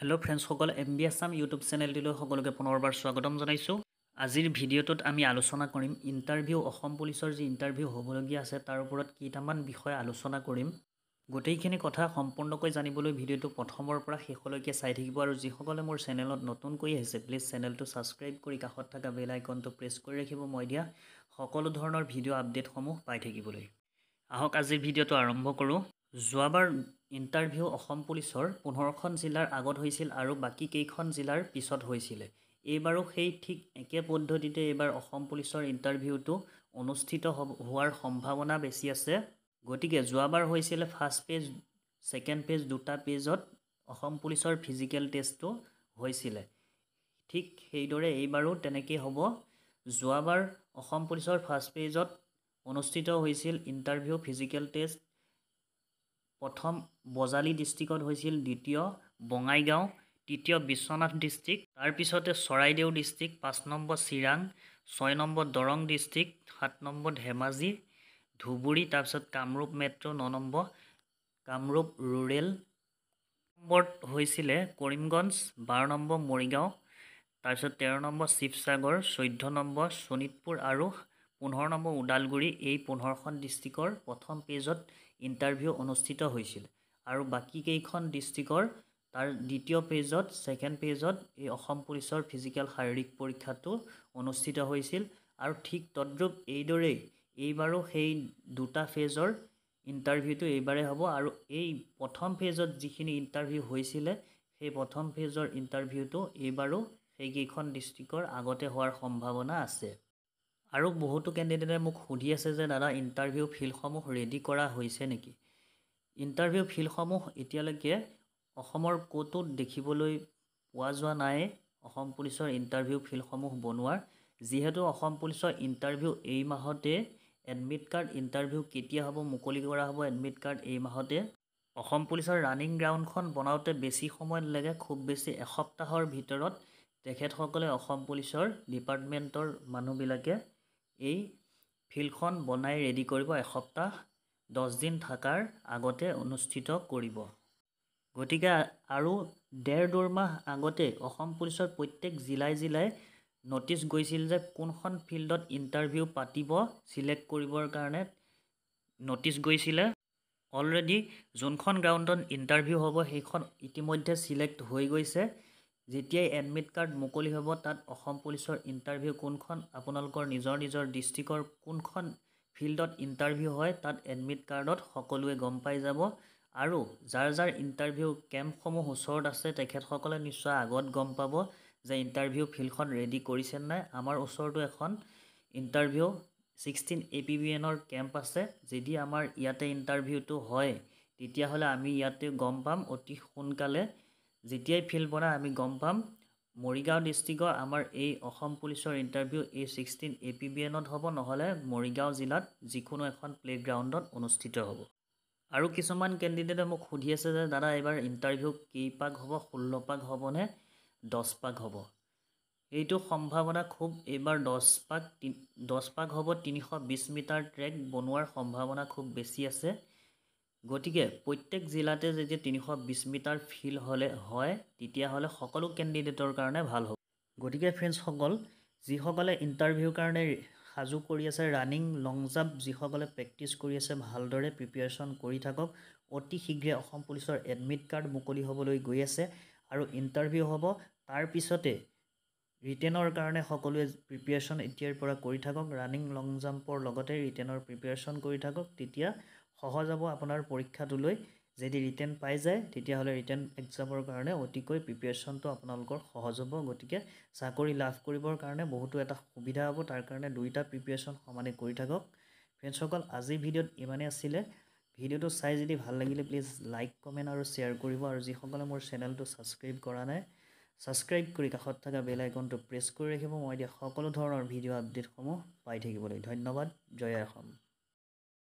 hello' ফ্ৰেণ্ডছসকল M B Assam YouTube চেনেলটিলৈ সকলোকে পুনৰবাৰ স্বাগতম জনাইছোঁ আজিৰ ভিডিঅ'টোত আমি আলোচনা কৰিম ইণ্টাৰভিউ অসম পুলিচৰ যি ইণ্টাৰভিউ হ'বলগীয়া আছে তাৰ ওপৰত কেইটামান বিষয়ে আলোচনা কৰিম গোটেইখিনি কথা সম্পূৰ্ণকৈ জানিবলৈ ভিডিঅ'টো প্ৰথমৰ পৰা শেষলৈকে চাই থাকিব আৰু যিসকলে মোৰ চেনেলত নতুনকৈ আহিছে প্লিজ চেনেলটো ছাবস্ক্ৰাইব কৰি কাষত থকা বেল আইকনটো প্ৰেছ কৰি ৰাখিব মই দিয়া সকলো ধৰণৰ ভিডিঅ' আপডেটসমূহ পাই থাকিবলৈ আহক আজিৰ ভিডিঅ'টো আৰম্ভ কৰোঁ যোৱাবাৰ ইণ্টাৰভিউ অসম পুলিচৰ পোন্ধৰখন জিলাৰ আগত হৈছিল আৰু বাকী কেইখন জিলাৰ পিছত হৈছিলে এইবাৰো সেই ঠিক একে পদ্ধতিতে এইবাৰ অসম পুলিচৰ ইণ্টাৰভিউটো অনুষ্ঠিত হ'ব হোৱাৰ সম্ভাৱনা বেছি আছে গতিকে যোৱাবাৰ হৈছিলে ফাৰ্ষ্ট পেজ ছেকেণ্ড পেজ দুটা পেজত অসম পুলিচৰ ফিজিকেল টেষ্টটো হৈছিলে ঠিক সেইদৰে এইবাৰো তেনেকেই হ'ব যোৱাবাৰ অসম পুলিচৰ ফাৰ্ষ্ট পেজত অনুষ্ঠিত হৈছিল ইণ্টাৰভিউ ফিজিকেল টেষ্ট প্ৰথম বজালী ডিষ্ট্ৰিক্টত হৈছিল দ্বিতীয় বঙাইগাঁও তৃতীয় বিশ্বনাথ ডিষ্ট্ৰিক্ট তাৰপিছতে চৰাইদেউ ডিষ্ট্ৰিক্ট পাঁচ নম্বৰ চিৰাং ছয় নম্বৰ দৰং ডিষ্ট্ৰিক্ট সাত নম্বৰ ধেমাজি ধুবুৰী তাৰপিছত কামৰূপ মেট্ৰ' ন নম্বৰ কামৰূপ ৰুৰেল নম্বৰত হৈছিলে কৰিমগঞ্জ বাৰ নম্বৰ মৰিগাঁও তাৰপিছত তেৰ নম্বৰ শিৱসাগৰ চৈধ্য নম্বৰ শোণিতপুৰ আৰু পোন্ধৰ নম্বৰ ওদালগুৰি এই পোন্ধৰখন ডিষ্ট্ৰিক্টৰ প্ৰথম পেজত ইণ্টাৰভিউ অনুষ্ঠিত হৈছিল আৰু বাকীকেইখন ডিষ্ট্ৰিক্টৰ তাৰ দ্বিতীয় পেজত ছেকেণ্ড পেজত এই অসম পুলিচৰ ফিজিকেল শাৰীৰিক পৰীক্ষাটো অনুষ্ঠিত হৈছিল আৰু ঠিক তদ্ৰূপ এইদৰেই এইবাৰো সেই দুটা ফেজৰ ইণ্টাৰভিউটো এইবাৰে হ'ব আৰু এই প্ৰথম ফেজত যিখিনি ইণ্টাৰভিউ হৈছিলে সেই প্ৰথম ফেজৰ ইণ্টাৰভিউটো এইবাৰো সেইকেইখন ডিষ্ট্ৰিক্টৰ আগতে হোৱাৰ সম্ভাৱনা আছে আৰু বহুতো কেণ্ডিডেটে মোক সুধি আছে যে দাদা ইণ্টাৰভিউ ফিল্ডসমূহ ৰেডি কৰা হৈছে নেকি ইণ্টাৰভিউ ফিল্ডসমূহ এতিয়ালৈকে অসমৰ ক'তো দেখিবলৈ পোৱা যোৱা নাই অসম পুলিচৰ ইণ্টাৰভিউ ফিল্ডসমূহ বনোৱাৰ যিহেতু অসম পুলিচৰ ইণ্টাৰভিউ এই মাহতে এডমিট কাৰ্ড ইণ্টাৰভিউ কেতিয়া হ'ব মুকলি কৰা হ'ব এডমিট কাৰ্ড এই মাহতে অসম পুলিচৰ ৰাণিং গ্ৰাউণ্ডখন বনাওঁতে বেছি সময় লাগে খুব বেছি এসপ্তাহৰ ভিতৰত তেখেতসকলে অসম পুলিচৰ ডিপাৰ্টমেণ্টৰ মানুহবিলাকে এই ফিল্ডখন বনাই ৰেডি কৰিব এসপ্তাহ দহ দিন থকাৰ আগতে অনুষ্ঠিত কৰিব গতিকে আৰু ডেৰ দুমাহ আগতে অসম পুলিচৰ প্ৰত্যেক জিলাই জিলাই নটিচ গৈছিল যে কোনখন ফিল্ডত ইণ্টাৰভিউ পাতিব চিলেক্ট কৰিবৰ কাৰণে নটিচ গৈছিলে অলৰেডি যোনখন গ্ৰাউণ্ডত ইণ্টাৰভিউ হ'ব সেইখন ইতিমধ্যে চিলেক্ট হৈ গৈছে যেতিয়াই এডমিট কাৰ্ড মুকলি হ'ব তাত অসম পুলিচৰ ইণ্টাৰভিউ কোনখন আপোনালোকৰ নিজৰ নিজৰ ডিষ্ট্ৰিক্টৰ কোনখন ফিল্ডত ইণ্টাৰভিউ হয় তাত এডমিট কাৰ্ডত সকলোৱে গম পাই যাব আৰু যাৰ যাৰ ইণ্টাৰভিউ কেম্পসমূহ ওচৰত আছে তেখেতসকলে নিশ্চয় আগত গম পাব যে ইণ্টাৰভিউ ফিল্ডখন ৰেডি কৰিছে নাই আমাৰ ওচৰতো এখন interview sixteen A P B এনৰ কেম্প আছে যদি আমাৰ ইয়াতে ইণ্টাৰভিউটো হয় তেতিয়াহ'লে আমি ইয়াতে গম পাম অতি সোনকালে যেতিয়াই ফিল্ড বনাই আমি গম পাম মৰিগাঁও ডিষ্ট্ৰিক্টৰ আমাৰ এই অসম পুলিচৰ interview A sixteen A P B এনত হ'ব নহ'লে মৰিগাঁও জিলাত যিকোনো এখন প্লে'গ্ৰাউণ্ডত অনুষ্ঠিত হ'ব আৰু কিছুমান কেণ্ডিডেটে মোক সুধি আছে যে দাদা এইবাৰ ইণ্টাৰভিউ কেইপাক হ'ব ষোল্ল পাক হ'বনে দহ পাক হ'ব এইটো সম্ভাৱনা খুব এইবাৰ দহ পাক দহ পাক হ'ব তিনিশ বিছ মিটাৰ ট্ৰেক বনোৱাৰ সম্ভাৱনা খুব বেছি আছে গতিকে প্ৰত্যেক জিলাতে যেতিয়া তিনিশ বিছ মিটাৰ ফিল হ'লে হয় তেতিয়াহ'লে সকলো কেণ্ডিডেটৰ কাৰণে ভাল হ'ব গতিকে ফ্ৰেণ্ডছসকল যিসকলে ইণ্টাৰভিউৰ কাৰণে সাজু কৰি আছে ৰানিং লং জাম্প যিসকলে প্ৰেক্টিচ কৰি আছে ভালদৰে প্ৰিপিয়াৰেশ্যন কৰি থাকক অতি শীঘ্ৰে অসম পুলিচৰ এডমিট কাৰ্ড মুকলি হ'বলৈ গৈ আছে আৰু ইণ্টাৰভিউ হ'ব তাৰপিছতে ৰিটেনৰ কাৰণে সকলোৱে প্ৰিপিয়াৰেশ্যন এতিয়াৰ পৰা কৰি থাকক ৰানিং লং জাম্পৰ লগতে ৰিটেনৰ প্ৰিপেয়াৰেশ্যন কৰি থাকক তেতিয়া সহজ হ'ব আপোনাৰ পৰীক্ষাটোলৈ যদি ৰিটেন পাই যায় তেতিয়াহ'লে ৰিটেন এক্সামৰ কাৰণে অতিকৈ প্ৰিপেৰেশ্যনটো আপোনালোকৰ সহজ হ'ব গতিকে চাকৰি লাভ কৰিবৰ কাৰণে বহুতো এটা সুবিধা হ'ব তাৰ কাৰণে দুয়োটা প্ৰিপেৰেশ্যন সমানে কৰি থাকক ফ্ৰেণ্ডছসকল আজিৰ ভিডিঅ'ত ইমানেই আছিলে ভিডিঅ'টো চাই যদি ভাল লাগিলে প্লিজ লাইক কমেণ্ট আৰু শ্বেয়াৰ কৰিব আৰু যিসকলে মোৰ চেনেলটো ছাবস্ক্ৰাইব কৰা নাই ছাবস্ক্ৰাইব কৰি কাষত থকা বেল আইকনটো প্ৰেছ কৰি ৰাখিব মই এতিয়া সকলো ধৰণৰ ভিডিঅ' আপডেটসমূহ পাই থাকিবলৈ ধন্যবাদ জয় অসম